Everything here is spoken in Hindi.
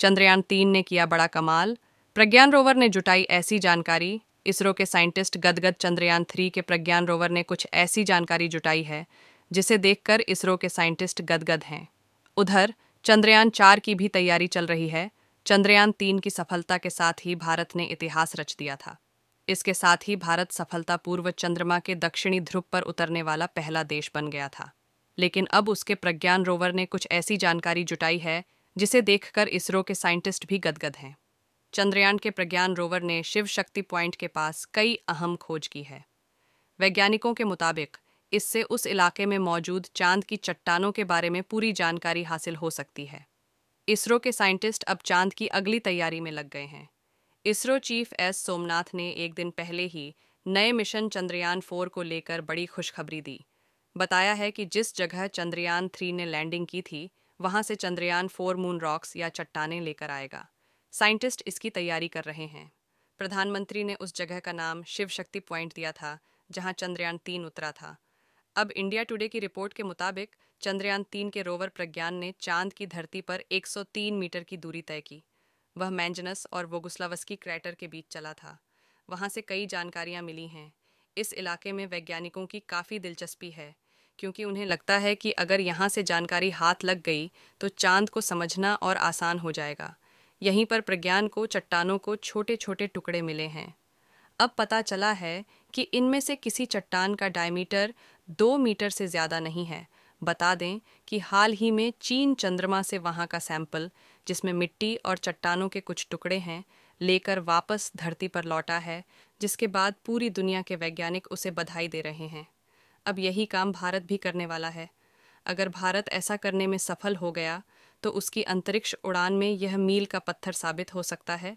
चंद्रयान तीन ने किया बड़ा कमाल प्रज्ञान रोवर ने जुटाई ऐसी जानकारी इसरो के साइंटिस्ट गदगद चंद्रयान थ्री के प्रज्ञान रोवर ने कुछ ऐसी जानकारी जुटाई है जिसे देखकर इसरो के साइंटिस्ट गदगद हैं उधर चंद्रयान चार की भी तैयारी चल रही है चंद्रयान तीन की सफलता के साथ ही भारत ने इतिहास रच दिया था इसके साथ ही भारत सफलतापूर्व चंद्रमा के दक्षिणी ध्रुव पर उतरने वाला पहला देश बन गया था लेकिन अब उसके प्रज्ञान रोवर ने कुछ ऐसी जानकारी जुटाई है जिसे देखकर इसरो के साइंटिस्ट भी गदगद हैं चंद्रयान के प्रज्ञान रोवर ने शिव शक्ति पॉइंट के पास कई अहम खोज की है वैज्ञानिकों के मुताबिक इससे उस इलाके में मौजूद चांद की चट्टानों के बारे में पूरी जानकारी हासिल हो सकती है इसरो के साइंटिस्ट अब चांद की अगली तैयारी में लग गए हैं इसरो चीफ एस सोमनाथ ने एक दिन पहले ही नए मिशन चंद्रयान फोर को लेकर बड़ी खुशखबरी दी बताया है कि जिस जगह चंद्रयान थ्री ने लैंडिंग की थी वहां से चंद्रयान फोर मून रॉक्स या चट्टाने लेकर आएगा साइंटिस्ट इसकी तैयारी कर रहे हैं प्रधानमंत्री ने उस जगह का नाम शिव शक्ति पॉइंट दिया था जहां चंद्रयान तीन उतरा था अब इंडिया टुडे की रिपोर्ट के मुताबिक चंद्रयान तीन के रोवर प्रज्ञान ने चांद की धरती पर 103 मीटर की दूरी तय की वह मैंजनस और वोगुस्लावस्की क्रैटर के बीच चला था वहां से कई जानकारियां मिली हैं इस इलाके में वैज्ञानिकों की काफ़ी दिलचस्पी है क्योंकि उन्हें लगता है कि अगर यहाँ से जानकारी हाथ लग गई तो चांद को समझना और आसान हो जाएगा यहीं पर प्रज्ञान को चट्टानों को छोटे छोटे टुकड़े मिले हैं अब पता चला है कि इनमें से किसी चट्टान का डायमीटर दो मीटर से ज़्यादा नहीं है बता दें कि हाल ही में चीन चंद्रमा से वहाँ का सैंपल जिसमें मिट्टी और चट्टानों के कुछ टुकड़े हैं लेकर वापस धरती पर लौटा है जिसके बाद पूरी दुनिया के वैज्ञानिक उसे बधाई दे रहे हैं अब यही काम भारत भी करने वाला है अगर भारत ऐसा करने में सफल हो गया तो उसकी अंतरिक्ष उड़ान में यह मील का पत्थर साबित हो सकता है